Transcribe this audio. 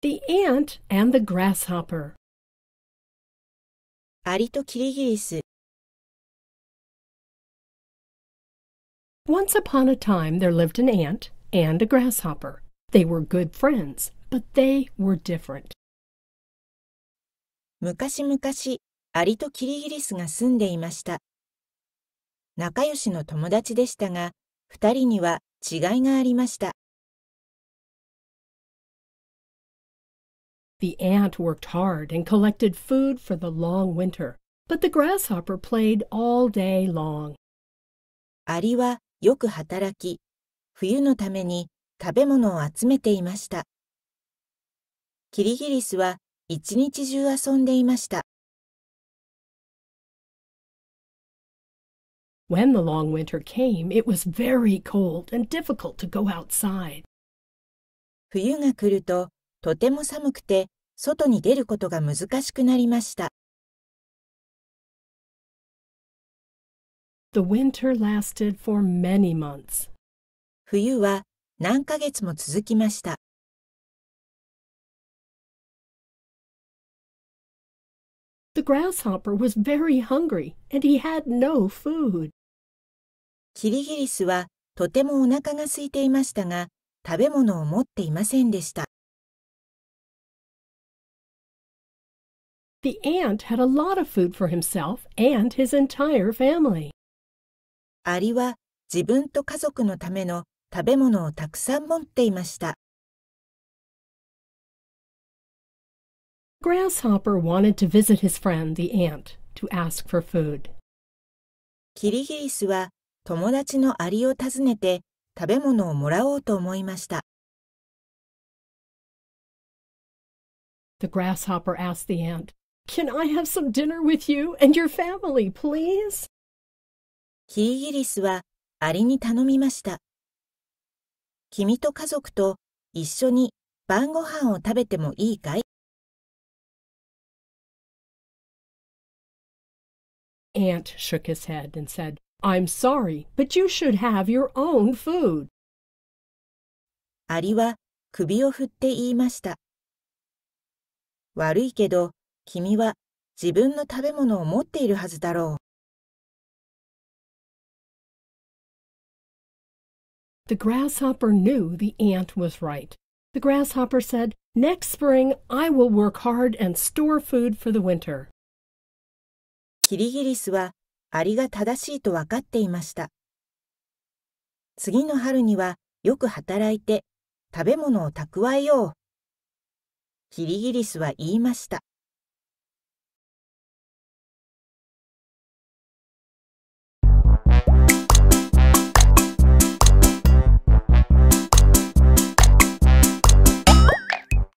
The Ant and the Grasshopper アリとキリギリス Once upon a time there lived an ant and a grasshopper. They were good friends, but they were different. 昔々、アリとキリギリスが住んでいました。仲良しの友達でしたが、二人には違いがありました。The ant worked hard and collected food for the long winter, but the grasshopper played all day long. アリはよく働き、冬のために食べ物を集めていました。キリギリスは一日中遊んでいました。When the long winter came, it was very cold and difficult to go outside. 冬が来るととても寒くて外に出ることが難しくなりました。The winter lasted for many months. 冬は何ヶ月も続きました。The grasshopper was very hungry and he had no food. キリギリスはとてもお腹が空いていましたが、食べ物を持っていませんでした。the ant had a lot of food for himself and his entire family. アリは自分と家族のための食べ物をたくさん持っていました。Grasshopper wanted to visit his friend, the ant, to ask for food. キリギリスは友達のアリを訪ねて食べ物をもらおうと思いました。The grasshopper asked the ant, Can I have some dinner with you and your family, please? キーギリスはアリに頼みました。君と家族と一緒に晩ご飯を食べてもいいかい Ant shook his head and said, I'm sorry, but you should have your own food. アリは首を振って言いました。悪いけど、君は自分の食べ物を持っているはずだろう。The grasshopper knew the ant was right. The grasshopper said, Next spring I will work hard and store food for the winter. キリギリスはアリが正しいと分かっていました。次の春にはよく働いて食べ物を蓄えよう。キリギリスは言いました。